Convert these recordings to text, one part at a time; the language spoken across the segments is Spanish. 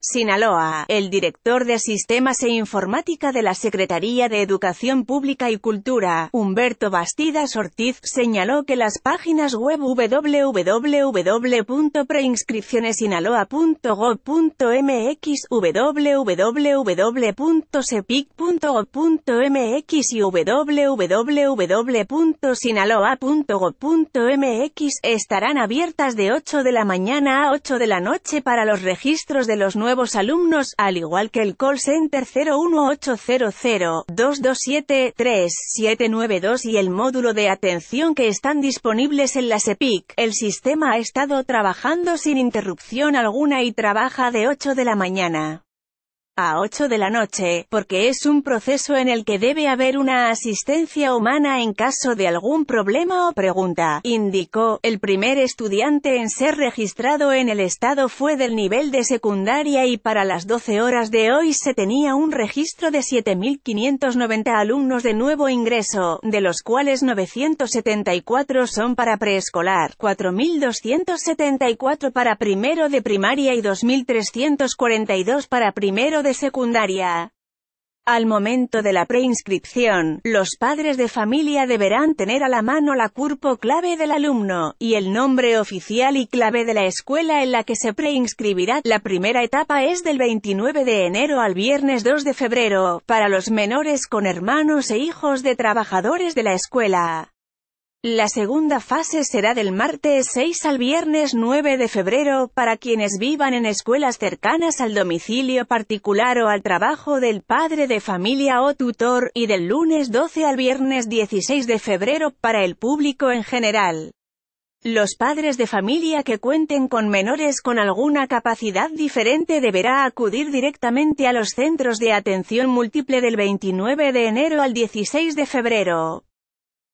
Sinaloa, el director de Sistemas e Informática de la Secretaría de Educación Pública y Cultura, Humberto Bastidas Ortiz, señaló que las páginas web www.preinscripcionesinaloa.gov.mx, www.sepic.gov.mx y www.sinaloa.gov.mx estarán abiertas de 8 de la mañana a 8 de la noche para los registros de los nuevos alumnos, al igual que el call center 01800-227-3792 y el módulo de atención que están disponibles en la EPIC. El sistema ha estado trabajando sin interrupción alguna y trabaja de 8 de la mañana a 8 de la noche, porque es un proceso en el que debe haber una asistencia humana en caso de algún problema o pregunta, indicó. El primer estudiante en ser registrado en el estado fue del nivel de secundaria y para las 12 horas de hoy se tenía un registro de 7.590 alumnos de nuevo ingreso, de los cuales 974 son para preescolar, 4.274 para primero de primaria y 2.342 para primero de de secundaria. Al momento de la preinscripción, los padres de familia deberán tener a la mano la curpo clave del alumno, y el nombre oficial y clave de la escuela en la que se preinscribirá. La primera etapa es del 29 de enero al viernes 2 de febrero, para los menores con hermanos e hijos de trabajadores de la escuela. La segunda fase será del martes 6 al viernes 9 de febrero, para quienes vivan en escuelas cercanas al domicilio particular o al trabajo del padre de familia o tutor, y del lunes 12 al viernes 16 de febrero, para el público en general. Los padres de familia que cuenten con menores con alguna capacidad diferente deberá acudir directamente a los centros de atención múltiple del 29 de enero al 16 de febrero.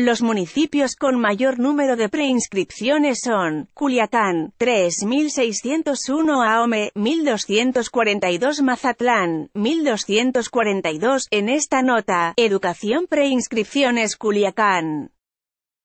Los municipios con mayor número de preinscripciones son Culiacán, 3.601 AOME, 1.242 Mazatlán, 1.242. En esta nota, Educación Preinscripciones Culiacán.